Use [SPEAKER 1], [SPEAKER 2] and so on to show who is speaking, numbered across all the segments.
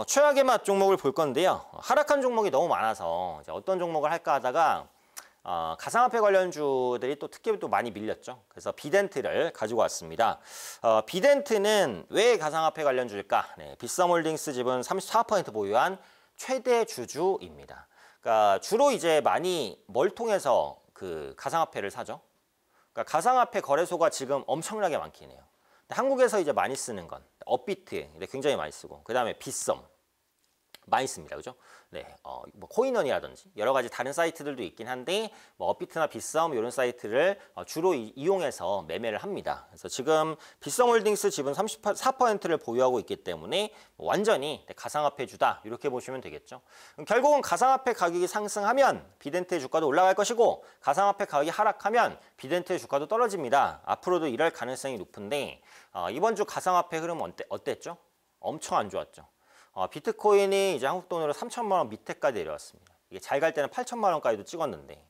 [SPEAKER 1] 어, 최악의 맛 종목을 볼 건데요. 하락한 종목이 너무 많아서 어떤 종목을 할까 하다가 어, 가상화폐 관련주들이 또 특히 또 많이 밀렸죠. 그래서 비덴트를 가지고 왔습니다. 어, 비덴트는 왜 가상화폐 관련주일까? 네, 비썸홀딩스 집은 34% 보유한 최대 주주입니다. 그러니까 주로 이제 많이 뭘 통해서 그 가상화폐를 사죠. 그러니까 가상화폐 거래소가 지금 엄청나게 많긴 해요. 한국에서 이제 많이 쓰는 건 업비트 굉장히 많이 쓰고 그 다음에 비썸 많이 씁니다. 그죠? 네. 어, 뭐 코인원이라든지 여러 가지 다른 사이트들도 있긴 한데 뭐 업비트나 빗썸 이런 사이트를 어, 주로 이, 용해서 매매를 합니다. 그래서 지금 빗썸 홀딩스 지분 34%를 보유하고 있기 때문에 뭐 완전히 네, 가상화폐주다. 이렇게 보시면 되겠죠. 결국은 가상화폐 가격이 상승하면 비덴트의 주가도 올라갈 것이고 가상화폐 가격이 하락하면 비덴트의 주가도 떨어집니다. 앞으로도 이럴 가능성이 높은데 어, 이번 주 가상화폐 흐름 어땠죠? 엄청 안 좋았죠. 어, 비트코인이 이제 한국 돈으로 3천만 원 밑에까지 내려왔습니다. 이게 잘 갈 때는 8천만 원까지도 찍었는데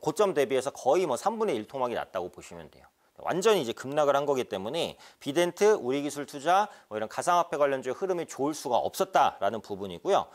[SPEAKER 1] 고점 대비해서 거의 뭐 3분의 1 토막이 났다고 보시면 돼요. 완전히 이제 급락을 한 거기 때문에 비덴트, 우리기술 투자 뭐 이런 가상화폐 관련주의 흐름이 좋을 수가 없었다라는 부분이고요.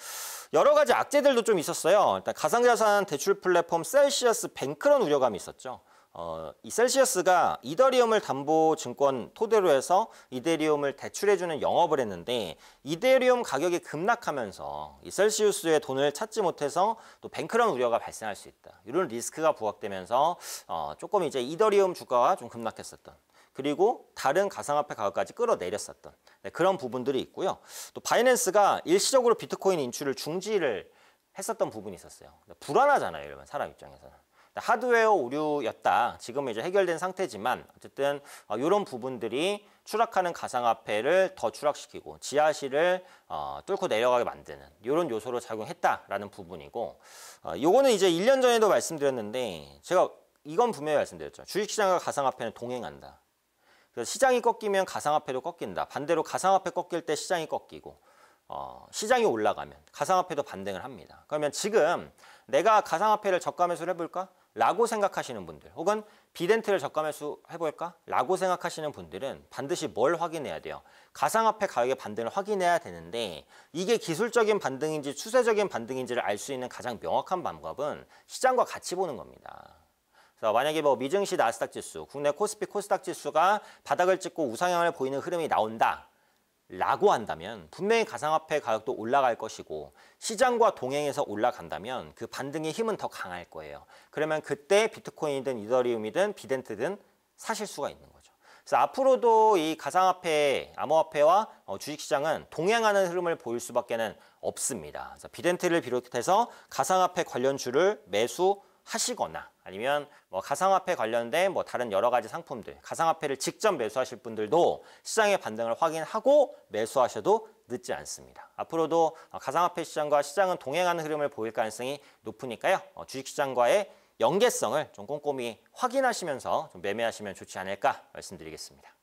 [SPEAKER 1] 여러 가지 악재들도 좀 있었어요. 일단 가상자산 대출 플랫폼 셀시어스 뱅크런 우려감이 있었죠. 어, 이 셀시어스가 이더리움을 담보 증권 토대로 해서 이더리움을 대출해주는 영업을 했는데 이더리움 가격이 급락하면서 이 셀시우스의 돈을 찾지 못해서 또 뱅크런 우려가 발생할 수 있다. 이런 리스크가 부각되면서 어, 조금 이제 이더리움 주가가 좀 급락했었던 그리고 다른 가상화폐 가격까지 끌어내렸었던 네, 그런 부분들이 있고요. 또 바이낸스가 일시적으로 비트코인 인출을 중지를 했었던 부분이 있었어요. 불안하잖아요, 여러분 사람 입장에서는. 하드웨어 오류였다. 지금은 이제 해결된 상태지만 어쨌든 이런 어, 부분들이 추락하는 가상화폐를 더 추락시키고 지하실을 어, 뚫고 내려가게 만드는 이런 요소로 작용했다라는 부분이고 이거는 어, 이제 1년 전에도 말씀드렸는데 제가 이건 분명히 말씀드렸죠. 주식시장과 가상화폐는 동행한다. 그래서 시장이 꺾이면 가상화폐도 꺾인다. 반대로 가상화폐 꺾일 때 시장이 꺾이고 어, 시장이 올라가면 가상화폐도 반등을 합니다. 그러면 지금 내가 가상화폐를 저가 매수를 해볼까? 라고 생각하시는 분들 혹은 비덴트를 적감해수 해볼까? 라고 생각하시는 분들은 반드시 뭘 확인해야 돼요? 가상화폐 가격의 반등을 확인해야 되는데 이게 기술적인 반등인지 추세적인 반등인지를 알 수 있는 가장 명확한 방법은 시장과 같이 보는 겁니다. 그래서 만약에 뭐 미증시 나스닥 지수, 국내 코스피 코스닥 지수가 바닥을 찍고 우상향을 보이는 흐름이 나온다. 라고 한다면 분명히 가상화폐 가격도 올라갈 것이고 시장과 동행해서 올라간다면 그 반등의 힘은 더 강할 거예요. 그러면 그때 비트코인이든 이더리움이든 비덴트든 사실 수가 있는 거죠. 그래서 앞으로도 이 가상화폐, 암호화폐와 어, 주식시장은 동행하는 흐름을 보일 수밖에는 없습니다. 비덴트를 비롯해서 가상화폐 관련주를 매수하시거나 아니면 뭐 가상화폐 관련된 뭐 다른 여러 가지 상품들, 가상화폐를 직접 매수하실 분들도 시장의 반등을 확인하고 매수하셔도 늦지 않습니다. 앞으로도 가상화폐 시장과 시장은 동행하는 흐름을 보일 가능성이 높으니까요. 어, 주식시장과의 연계성을 좀 꼼꼼히 확인하시면서 좀 매매하시면 좋지 않을까 말씀드리겠습니다.